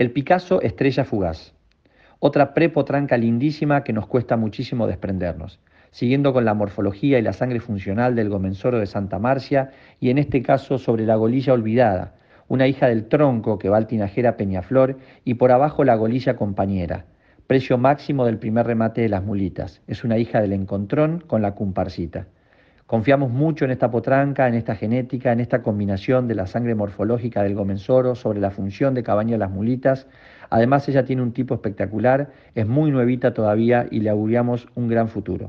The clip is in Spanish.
El Picasso Estrella Fugaz. Otra prepotranca lindísima que nos cuesta muchísimo desprendernos, siguiendo con la morfología y la sangre funcional del gomensoro de Santa Marcia y en este caso sobre la golilla olvidada, una hija del tronco que va al tinajera Peñaflor y por abajo la golilla compañera, precio máximo del primer remate de las mulitas. Es una hija del encontrón con la comparcita. Confiamos mucho en esta potranca, en esta genética, en esta combinación de la sangre morfológica del gomensoro sobre la función de cabaña de las mulitas. Además, ella tiene un tipo espectacular, es muy nuevita todavía y le auguramos un gran futuro.